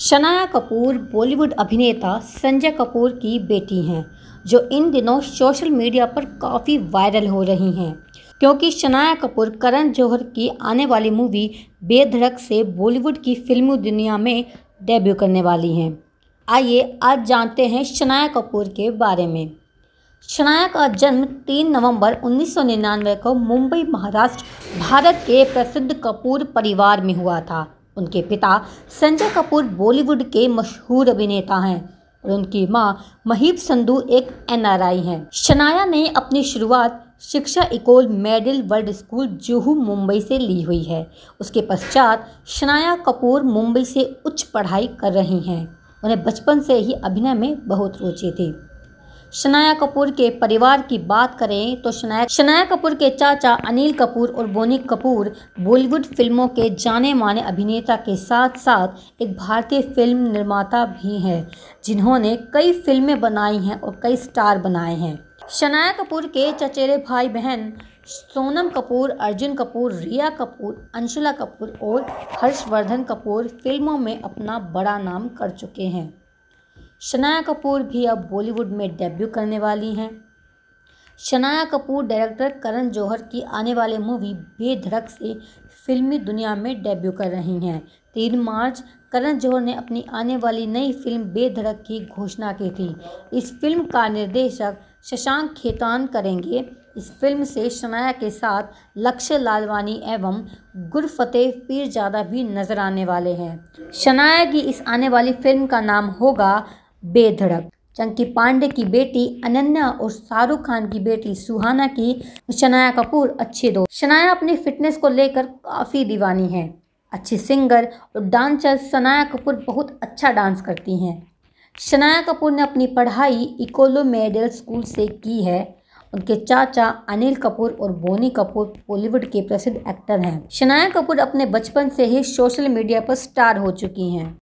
शनाया कपूर बॉलीवुड अभिनेता संजय कपूर की बेटी हैं जो इन दिनों सोशल मीडिया पर काफ़ी वायरल हो रही हैं क्योंकि शनाया कपूर करण जौहर की आने वाली मूवी बेधड़क से बॉलीवुड की फिल्मी दुनिया में डेब्यू करने वाली हैं आइए आज जानते हैं शनाया कपूर के बारे में शनाया का जन्म 3 नवंबर 1999 को मुंबई महाराष्ट्र भारत के प्रसिद्ध कपूर परिवार में हुआ था उनके पिता संजय कपूर बॉलीवुड के मशहूर अभिनेता हैं और उनकी माँ महीप संधू एक एनआरआई हैं शनाया ने अपनी शुरुआत शिक्षा Ecole Mondiale World School Juhu Mumbai से ली हुई है उसके पश्चात शनाया कपूर मुंबई से उच्च पढ़ाई कर रही हैं उन्हें बचपन से ही अभिनय में बहुत रुचि थी शनाया कपूर के परिवार की बात करें तो शनाया शनाया कपूर के चाचा अनिल कपूर और बोनी कपूर बॉलीवुड फिल्मों के जाने माने अभिनेता के साथ साथ एक भारतीय फिल्म निर्माता भी हैं जिन्होंने कई फिल्में बनाई हैं और कई स्टार बनाए हैं शनाया कपूर के चचेरे भाई बहन सोनम कपूर अर्जुन कपूर रिया कपूर अंशुला कपूर और हर्षवर्धन कपूर फिल्मों में अपना बड़ा नाम कर चुके हैं शनाया कपूर भी अब बॉलीवुड में डेब्यू करने वाली हैं शनाया कपूर डायरेक्टर करण जौहर की आने वाले मूवी बेधड़क से फिल्मी दुनिया में डेब्यू कर रही हैं तीन मार्च करण जौहर ने अपनी आने वाली नई फिल्म बेधड़क की घोषणा की थी इस फिल्म का निर्देशक शशांक खेतान करेंगे इस फिल्म से शनाया के साथ लक्ष्य लालवानी एवं गुरफतेह पीरजादा भी नजर आने वाले हैं शनाया की इस आने वाली फिल्म का नाम होगा बेधड़क चंकी पांडे की बेटी अनन्या और शाहरुख खान की बेटी सुहाना की शनाया कपूर अच्छे दोस्त शनाया अपनी फिटनेस को लेकर काफ़ी दीवानी है अच्छी सिंगर और डांसर शनाया कपूर बहुत अच्छा डांस करती हैं शनाया कपूर ने अपनी पढ़ाई इकोलो मेडल स्कूल से की है उनके चाचा अनिल कपूर और बोनी कपूर बॉलीवुड के प्रसिद्ध एक्टर हैं शनाया कपूर अपने बचपन से ही सोशल मीडिया पर स्टार हो चुकी हैं